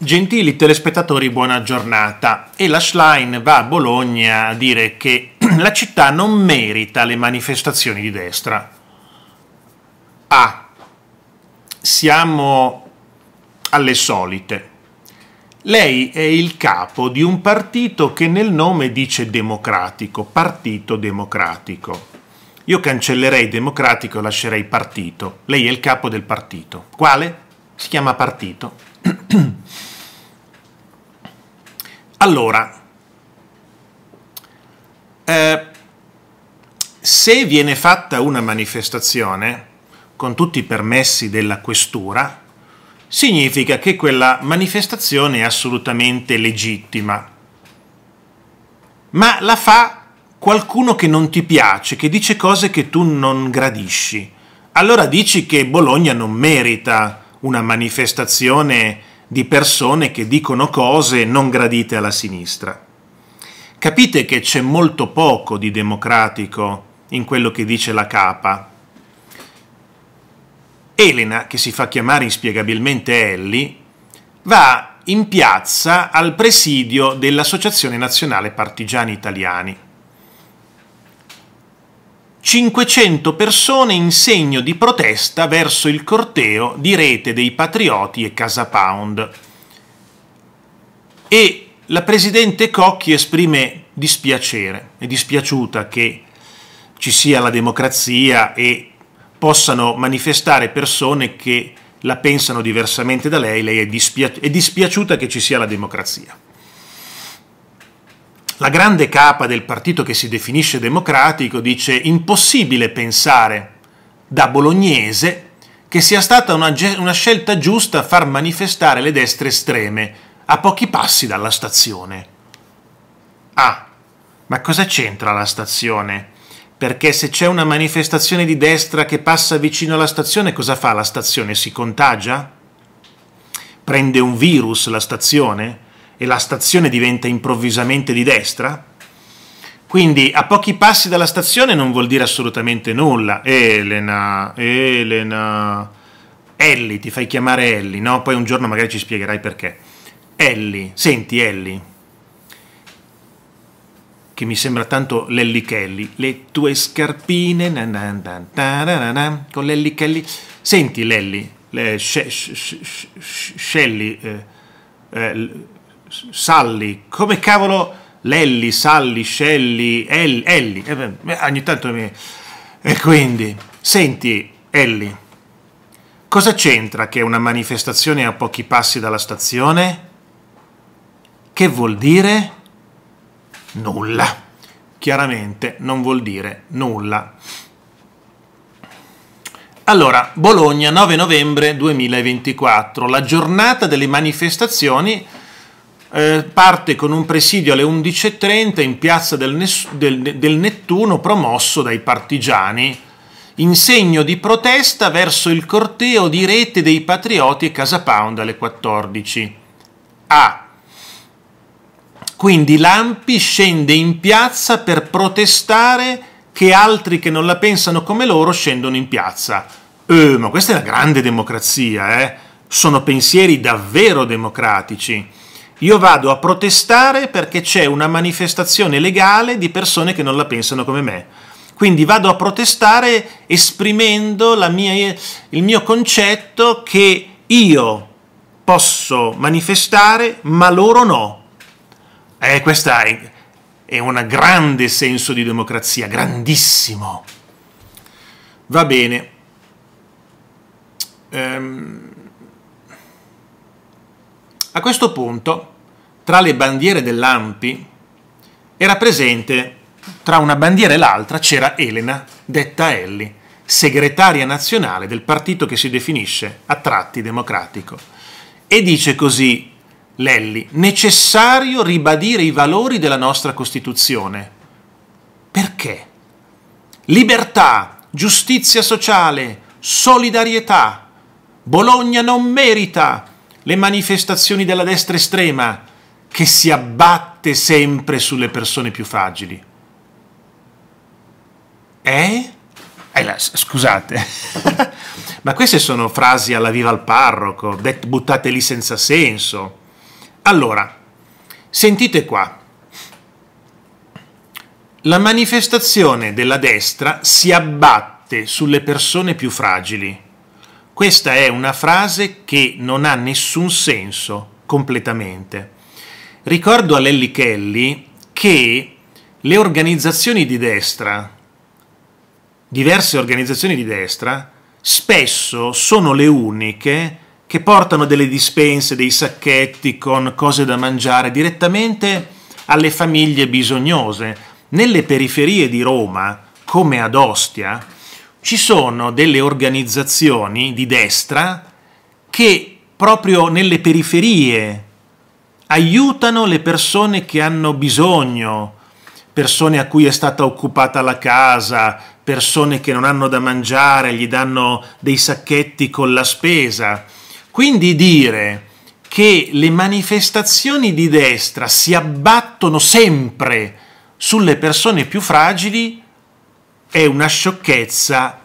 Gentili telespettatori, buona giornata. E la Schlein va a Bologna a dire che la città non merita le manifestazioni di destra. A. Siamo alle solite. Lei è il capo di un partito che nel nome dice democratico, partito democratico. Io cancellerei democratico e lascerei partito. Lei è il capo del partito. Quale? Si chiama partito. Allora, eh, se viene fatta una manifestazione con tutti i permessi della questura, significa che quella manifestazione è assolutamente legittima. Ma la fa qualcuno che non ti piace, che dice cose che tu non gradisci. Allora dici che Bologna non merita una manifestazione di persone che dicono cose non gradite alla sinistra. Capite che c'è molto poco di democratico in quello che dice la capa. Elena, che si fa chiamare inspiegabilmente Ellie, va in piazza al presidio dell'Associazione Nazionale Partigiani Italiani. 500 persone in segno di protesta verso il corteo di rete dei patrioti e Casa Pound. E la presidente Cocchi esprime dispiacere, è dispiaciuta che ci sia la democrazia e possano manifestare persone che la pensano diversamente da lei, lei è, dispia- è dispiaciuta che ci sia la democrazia. La grande capa del partito che si definisce democratico dice impossibile pensare da bolognese che sia stata una, una scelta giusta far manifestare le destre estreme a pochi passi dalla stazione. Ah, ma cosa c'entra la stazione? perché se c'è una manifestazione di destra che passa vicino alla stazione, cosa fa la stazione? Si contagia? Prende un virus la stazione? e la stazione diventa improvvisamente di destra? Quindi a pochi passi dalla stazione non vuol dire assolutamente nulla. Elena, Elena, Ellie, ti fai chiamare Ellie, no? Poi un giorno magari ci spiegherai perché. Ellie, senti Ellie, che mi sembra tanto Lelli Kelly, le tue scarpine, na na na na con Lelli Kelly. Senti Lelli, le, she, she, she, Shelly, eh, eh, Salli, come cavolo Lelli, Salli, Scelli, El, Elli, eh, eh, ogni tanto mi... E quindi, senti Elli, cosa c'entra che una manifestazione a pochi passi dalla stazione? Che vuol dire? Nulla. Chiaramente non vuol dire nulla. Allora, Bologna 9 novembre 2024, la giornata delle manifestazioni eh, parte con un presidio alle 11.30 in piazza del, Ness- del, del Nettuno promosso dai partigiani in segno di protesta verso il corteo di rete dei patrioti e Casa Pound alle 14. A. Quindi Lampi scende in piazza per protestare che altri che non la pensano come loro scendono in piazza. Eh, ma questa è la grande democrazia, eh? Sono pensieri davvero democratici. Io vado a protestare perché c'è una manifestazione legale di persone che non la pensano come me. Quindi vado a protestare esprimendo mia, il mio concetto che io posso manifestare ma loro no. Eh, questo è, è un grande senso di democrazia, grandissimo. Va bene. Ehm a questo punto, tra le bandiere dell'Ampi, era presente, tra una bandiera e l'altra, c'era Elena, detta Elli, segretaria nazionale del partito che si definisce a tratti democratico. E dice così Lelli, necessario ribadire i valori della nostra Costituzione. Perché? Libertà, giustizia sociale, solidarietà. Bologna non merita le manifestazioni della destra estrema che si abbatte sempre sulle persone più fragili. Eh? eh scusate, ma queste sono frasi alla viva al parroco, det, buttate lì senza senso. Allora, sentite qua. La manifestazione della destra si abbatte sulle persone più fragili. Questa è una frase che non ha nessun senso completamente. Ricordo a Lelli Kelly che le organizzazioni di destra, diverse organizzazioni di destra, spesso sono le uniche che portano delle dispense, dei sacchetti con cose da mangiare direttamente alle famiglie bisognose. Nelle periferie di Roma, come ad Ostia, ci sono delle organizzazioni di destra che proprio nelle periferie aiutano le persone che hanno bisogno, persone a cui è stata occupata la casa, persone che non hanno da mangiare, gli danno dei sacchetti con la spesa. Quindi dire che le manifestazioni di destra si abbattono sempre sulle persone più fragili è una sciocchezza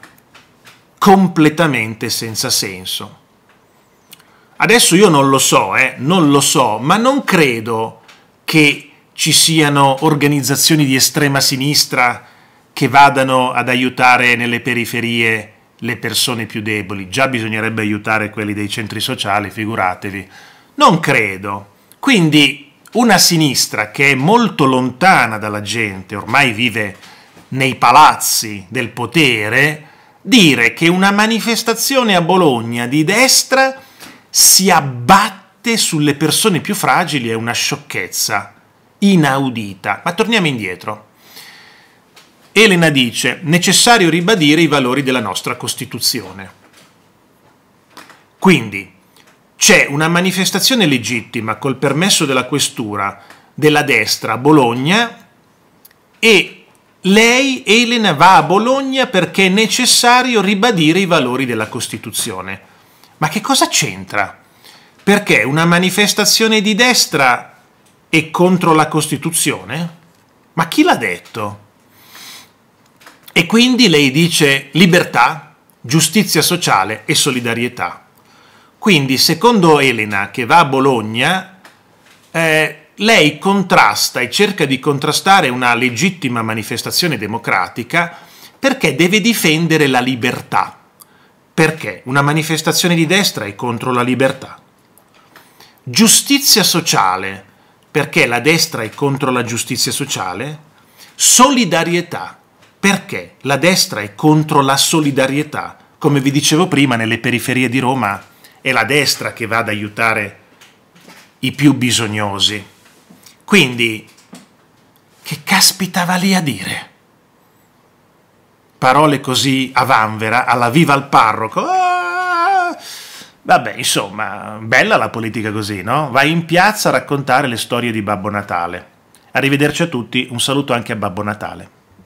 completamente senza senso. Adesso io non lo so, eh, non lo so, ma non credo che ci siano organizzazioni di estrema sinistra che vadano ad aiutare nelle periferie le persone più deboli. Già bisognerebbe aiutare quelli dei centri sociali, figuratevi. Non credo. Quindi una sinistra che è molto lontana dalla gente, ormai vive nei palazzi del potere, dire che una manifestazione a Bologna di destra si abbatte sulle persone più fragili è una sciocchezza inaudita. Ma torniamo indietro. Elena dice, necessario ribadire i valori della nostra Costituzione. Quindi c'è una manifestazione legittima col permesso della questura della destra a Bologna e lei, Elena, va a Bologna perché è necessario ribadire i valori della Costituzione. Ma che cosa c'entra? Perché una manifestazione di destra è contro la Costituzione? Ma chi l'ha detto? E quindi lei dice libertà, giustizia sociale e solidarietà. Quindi, secondo Elena, che va a Bologna, eh, lei contrasta e cerca di contrastare una legittima manifestazione democratica perché deve difendere la libertà. Perché una manifestazione di destra è contro la libertà. Giustizia sociale, perché la destra è contro la giustizia sociale. Solidarietà, perché la destra è contro la solidarietà. Come vi dicevo prima, nelle periferie di Roma è la destra che va ad aiutare i più bisognosi. Quindi, che caspitava lì a dire? Parole così a vanvera, alla viva al parroco. Ah! Vabbè, insomma, bella la politica così, no? Vai in piazza a raccontare le storie di Babbo Natale. Arrivederci a tutti, un saluto anche a Babbo Natale.